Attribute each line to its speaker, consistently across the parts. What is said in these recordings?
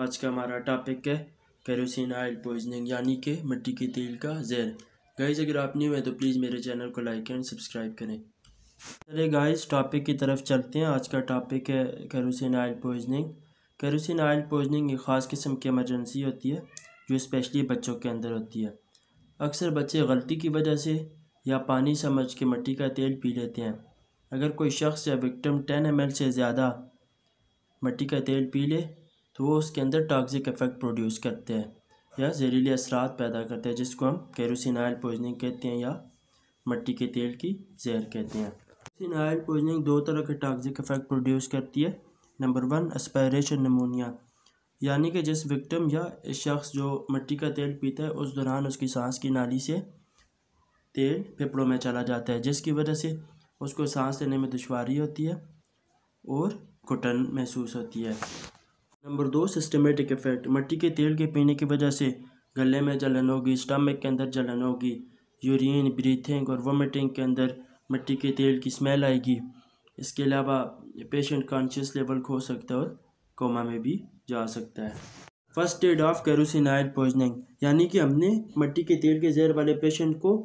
Speaker 1: आज का हमारा टॉपिक है केरोसिन ऑयल पॉइजनिंग यानी कि मिट्टी के तेल का जहर गाइस अगर आप न्यू हैं तो प्लीज़ मेरे चैनल को लाइक एंड सब्सक्राइब करें चले गाइस टॉपिक की तरफ चलते हैं आज का टॉपिक है kerosene oil poisoning kerosene oil poisoning एक ख़ास किस्म की एमरजेंसी होती है जो स्पेशली बच्चों के अंदर होती है अक्सर बच्चे गलती की वजह से या पानी समझ के मिट्टी का तेल पी लेते हैं अगर कोई शख्स या विक्टम टेन एम से ज़्यादा मिट्टी का तेल पी ले तो वो उसके अंदर टॉक्सिक इफेक्ट प्रोड्यूस करते हैं या जहरीले असरात पैदा करते हैं जिसको हम केरोसिन आयल पॉइजनिंग कहते हैं या मट्टी के तेल की जहर कहते हैं केरोसिन आयल पॉइजनिंग दो तरह के टॉक्सिक इफेक्ट प्रोड्यूस करती है नंबर वन एस्पायरेशन नमोनिया यानी कि जिस विक्टम या शख्स जो मट्टी का तेल पीता है उस दौरान उसकी सांस की नाली से तेल फेफड़ों में चला जाता है जिसकी वजह से उसको सांस लेने में दुशारी होती है और घुटन महसूस होती है नंबर दो सिस्टमेटिक इफेक्ट मट्टी के तेल के पीने की वजह से गले में जलन होगी स्टमक के अंदर जलन होगी यूरिन ब्रीथिंग और वोमिटिंग के अंदर मिट्टी के तेल की स्मेल आएगी इसके अलावा पेशेंट कॉन्शियस लेवल खो सकता है और कोमा में भी जा सकता है first aid of kerosene oil poisoning यानी कि हमने मिट्टी के तेल के जहर वाले पेशेंट को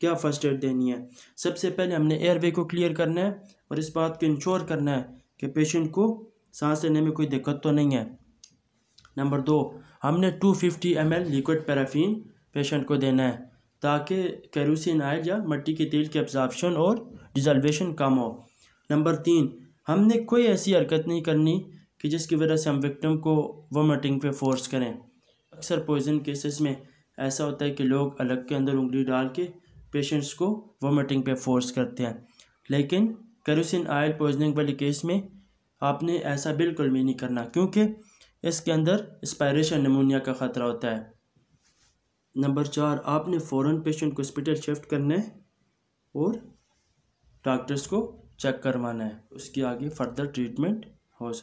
Speaker 1: क्या फर्स्ट एड देनी है सबसे पहले हमने एयरवे को क्लियर करना है और इस बात को इंश्योर करना है कि पेशेंट को सांस लेने में कोई दिक्कत तो नहीं है नंबर दो हमने two fifty M L liquid paraffin patient को देना है ताकि कैरोसिन आयल या मट्टी के तेल के एब्जॉर्बशन और डिजल्वेशन कम हो नंबर तीन हमने कोई ऐसी हरकत नहीं करनी कि जिसकी वजह से हम विक्टिम को वोमिटिंग पे फोर्स करें अक्सर पोइजन केसेस में ऐसा होता है कि लोग अलग के अंदर उंगली डाल के पेशेंट्स को वोमिटिंग पे फोर्स करते हैं लेकिन कैरोसिन आयल पॉइजनिंग वाले केस में आपने ऐसा बिल्कुल भी नहीं करना क्योंकि इसके अंदर स्पायरेशन नमूनिया का ख़तरा होता है नंबर चार आपने फ़ौर पेशेंट को हॉस्पिटल शिफ्ट करना है और डॉक्टर्स को चेक करवाना है उसके आगे फर्दर ट्रीटमेंट हो सके